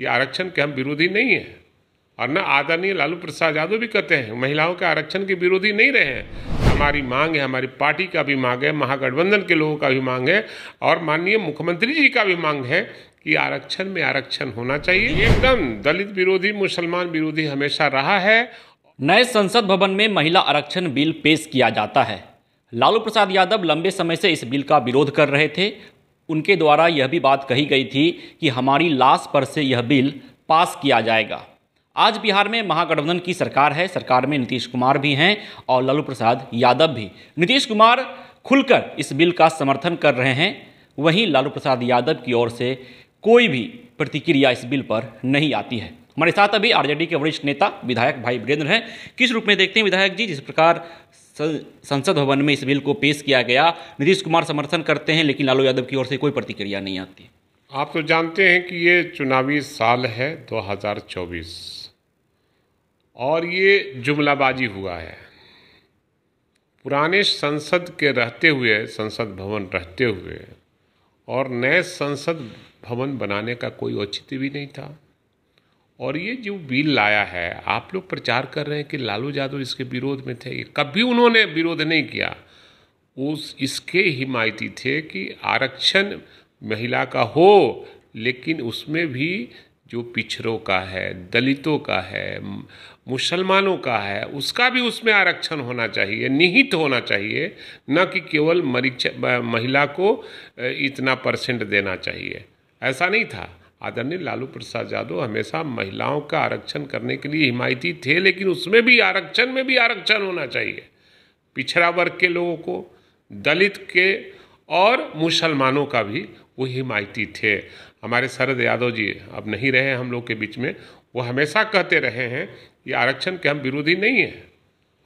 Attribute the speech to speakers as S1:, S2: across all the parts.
S1: ये आरक्षण के हम विरोधी नहीं हैं और न आदरणीय लालू प्रसाद यादव भी कहते हैं महिलाओं के आरक्षण के विरोधी नहीं रहे हैं हमारी मांग है हमारी पार्टी का भी मांग है महागठबंधन के लोगों का भी मांग है और माननीय मुख्यमंत्री जी का भी मांग है कि आरक्षण में आरक्षण होना चाहिए एकदम दलित विरोधी मुसलमान विरोधी हमेशा रहा है नए संसद
S2: भवन में महिला आरक्षण बिल पेश किया जाता है लालू प्रसाद यादव लंबे समय से इस बिल का विरोध कर रहे थे उनके द्वारा यह भी बात कही गई थी कि हमारी लाश पर से यह बिल पास किया जाएगा आज बिहार में महागठबंधन की सरकार है सरकार में नीतीश कुमार भी हैं और लालू प्रसाद यादव भी नीतीश कुमार खुलकर इस बिल का समर्थन कर रहे हैं वहीं लालू प्रसाद यादव की ओर से कोई भी प्रतिक्रिया इस बिल पर नहीं आती है हमारे साथ अभी आरजेडी के वरिष्ठ नेता विधायक भाई वीरेंद्र हैं किस रूप में देखते हैं विधायक जी जिस प्रकार संसद भवन में इस बिल को पेश किया गया नीतीश कुमार समर्थन
S1: करते हैं लेकिन लालू यादव की ओर से कोई प्रतिक्रिया नहीं आती आप तो जानते हैं कि ये चुनावी साल है 2024 और ये जुमलाबाजी हुआ है पुराने संसद के रहते हुए संसद भवन रहते हुए और नए संसद भवन बनाने का कोई औचित्य भी नहीं था और ये जो बिल लाया है आप लोग प्रचार कर रहे हैं कि लालू यादव इसके विरोध में थे कभी उन्होंने विरोध नहीं किया उस इसके हिमायती थे कि आरक्षण महिला का हो लेकिन उसमें भी जो पिछड़ों का है दलितों का है मुसलमानों का है उसका भी उसमें आरक्षण होना चाहिए निहित होना चाहिए न कि केवल महिला को इतना परसेंट देना चाहिए ऐसा नहीं था आदरणीय लालू प्रसाद यादव हमेशा महिलाओं का आरक्षण करने के लिए हिमायती थे लेकिन उसमें भी आरक्षण में भी आरक्षण होना चाहिए पिछड़ा वर्ग के लोगों को दलित के और मुसलमानों का भी वो हिमायती थे हमारे शरद यादव जी अब नहीं रहे हम लोग के बीच में वो हमेशा कहते रहे हैं कि आरक्षण के हम विरोधी नहीं हैं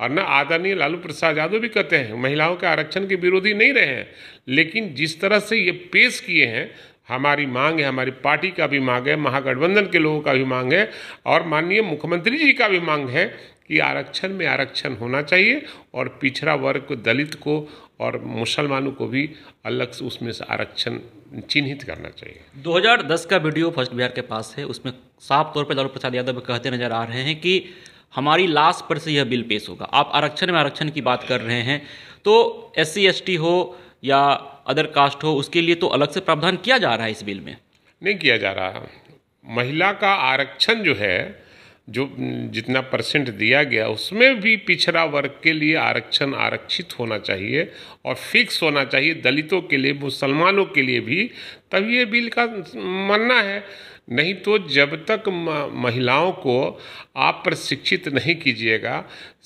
S1: और न आदरणीय लालू प्रसाद यादव भी कहते हैं महिलाओं के आरक्षण के विरोधी नहीं रहे हैं लेकिन जिस तरह से ये पेश किए हैं हमारी मांग है हमारी पार्टी का भी मांग है महागठबंधन के लोगों का भी मांग है और माननीय मुख्यमंत्री जी का भी मांग है कि आरक्षण में आरक्षण होना चाहिए और पिछड़ा वर्ग को दलित को और मुसलमानों को भी अलग से उसमें से आरक्षण चिन्हित करना चाहिए
S2: 2010 का वीडियो फर्स्ट बिहार के पास है उसमें साफ तौर पर लालू प्रसाद यादव कहते नजर आ रहे हैं कि हमारी लास्ट पर से यह बिल पेश होगा आप आरक्षण में आरक्षण की बात कर रहे हैं तो एस सी हो या
S1: अदर कास्ट हो उसके लिए तो अलग से प्रावधान किया जा रहा है इस बिल में नहीं किया जा रहा महिला का आरक्षण जो है जो जितना परसेंट दिया गया उसमें भी पिछड़ा वर्ग के लिए आरक्षण आरक्षित होना चाहिए और फिक्स होना चाहिए दलितों के लिए मुसलमानों के लिए भी तब ये बिल का मानना है नहीं तो जब तक महिलाओं को आप प्रशिक्षित नहीं कीजिएगा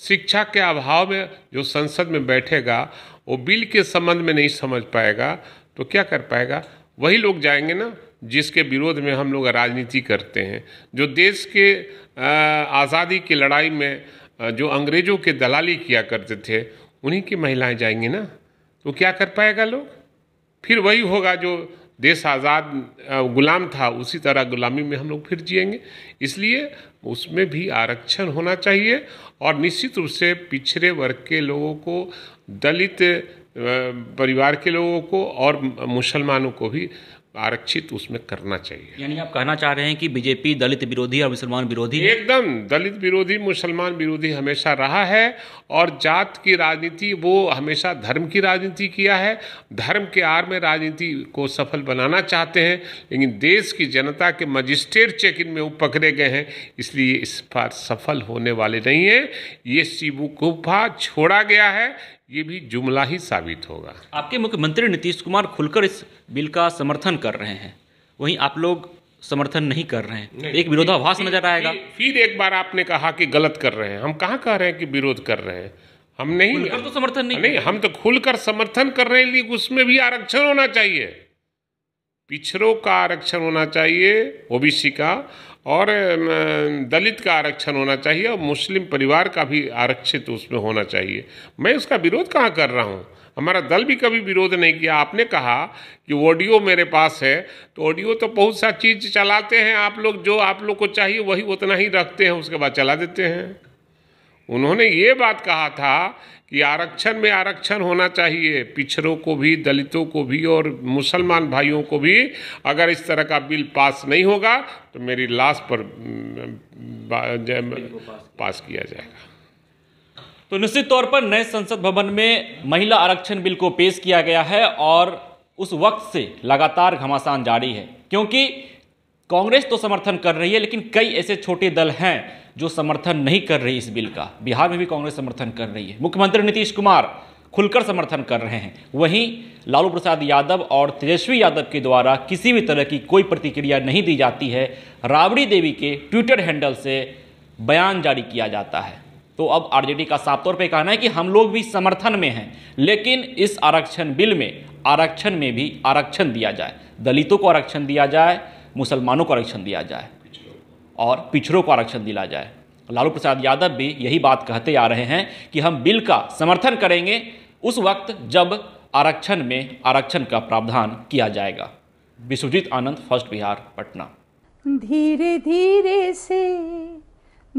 S1: शिक्षा के अभाव में जो संसद में बैठेगा वो बिल के संबंध में नहीं समझ पाएगा तो क्या कर पाएगा वही लोग जाएंगे ना जिसके विरोध में हम लोग राजनीति करते हैं जो देश के आज़ादी की लड़ाई में जो अंग्रेज़ों के दलाली किया करते थे उन्हीं की महिलाएं जाएंगी ना तो क्या कर पाएगा लोग फिर वही होगा जो देश आज़ाद गुलाम था उसी तरह गुलामी में हम लोग फिर जिएंगे इसलिए उसमें भी आरक्षण होना चाहिए और निश्चित रूप से पिछड़े वर्ग के लोगों को दलित परिवार के लोगों को और मुसलमानों को भी आरक्षित उसमें करना चाहिए
S2: यानी आप कहना चाह रहे हैं कि
S1: बीजेपी दलित विरोधी और मुसलमान विरोधी एकदम दलित विरोधी मुसलमान विरोधी हमेशा रहा है और जात की राजनीति वो हमेशा धर्म की राजनीति किया है धर्म के आर में राजनीति को सफल बनाना चाहते हैं लेकिन देश की जनता के मजिस्ट्रेट चेक इन में वो पकड़े गए हैं इसलिए इस बार सफल होने वाले नहीं हैं ये शिबू गुफा छोड़ा गया है ये भी जुमला ही साबित होगा आपके मुख्यमंत्री नीतीश
S2: कुमार खुलकर इस बिल का समर्थन कर रहे हैं वहीं आप लोग समर्थन नहीं कर रहे
S1: हैं एक विरोधाभास नजर आएगा फिर एक बार आपने कहा कि गलत कर रहे हैं हम कहाँ कह रहे हैं कि विरोध कर रहे हैं हम नहीं हम तो समर्थन नहीं नहीं हम तो खुलकर समर्थन कर रहे हैं उसमें भी आरक्षण होना चाहिए पिछड़ों का आरक्षण होना चाहिए ओबीसी का और दलित का आरक्षण होना चाहिए और मुस्लिम परिवार का भी आरक्षित उसमें होना चाहिए मैं उसका विरोध कहाँ कर रहा हूँ हमारा दल भी कभी विरोध नहीं किया आपने कहा कि ऑडियो मेरे पास है तो ऑडियो तो बहुत सा चीज़ चलाते हैं आप लोग जो आप लोग को चाहिए वही उतना ही रखते हैं उसके बाद चला देते हैं उन्होंने ये बात कहा था कि आरक्षण में आरक्षण होना चाहिए पिछड़ों को भी दलितों को भी और मुसलमान भाइयों को भी अगर इस तरह का बिल पास नहीं होगा तो मेरी लाश पर पास किया जाएगा
S2: तो निश्चित तौर पर नए संसद भवन में महिला आरक्षण बिल को पेश किया गया है और उस वक्त से लगातार घमासान जारी है क्योंकि कांग्रेस तो समर्थन कर रही है लेकिन कई ऐसे छोटे दल हैं जो समर्थन नहीं कर रही इस बिल का बिहार में भी कांग्रेस समर्थन कर रही है मुख्यमंत्री नीतीश कुमार खुलकर समर्थन कर रहे हैं वहीं लालू प्रसाद यादव और तेजस्वी यादव के द्वारा किसी भी तरह की कोई प्रतिक्रिया नहीं दी जाती है राबड़ी देवी के ट्विटर हैंडल से बयान जारी किया जाता है तो अब आरजेडी का साफ तौर पे कहना है कि हम लोग भी समर्थन में हैं लेकिन इस आरक्षण बिल में आरक्षण में भी आरक्षण दिया जाए दलितों को आरक्षण दिया जाए मुसलमानों को आरक्षण दिया जाए और पिछड़ों को आरक्षण दिला जाए लालू प्रसाद यादव भी यही बात कहते आ रहे हैं कि हम बिल का समर्थन करेंगे उस वक्त जब आरक्षण में आरक्षण का प्रावधान किया जाएगा विश्वजीत आनंद फर्स्ट बिहार पटना धीरे धीरे से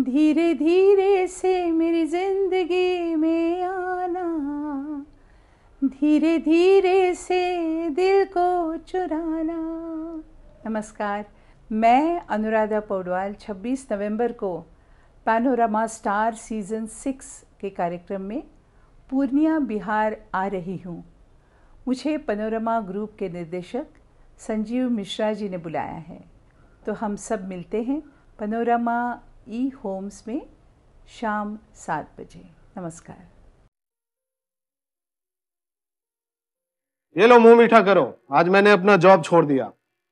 S2: धीरे धीरे से मेरी जिंदगी में आना धीरे धीरे से दिल को चुराना नमस्कार मैं अनुराधा पौडवाल 26 नवंबर को पैनोरामा स्टार सीज़न सिक्स के कार्यक्रम में पूर्णिया बिहार आ रही हूँ मुझे पनोरमा ग्रुप के निर्देशक संजीव मिश्रा जी ने बुलाया है तो हम सब मिलते हैं पनोरमा ई होम्स में शाम सात बजे नमस्कार
S1: ये लो मुंह मीठा करो आज मैंने अपना जॉब छोड़ दिया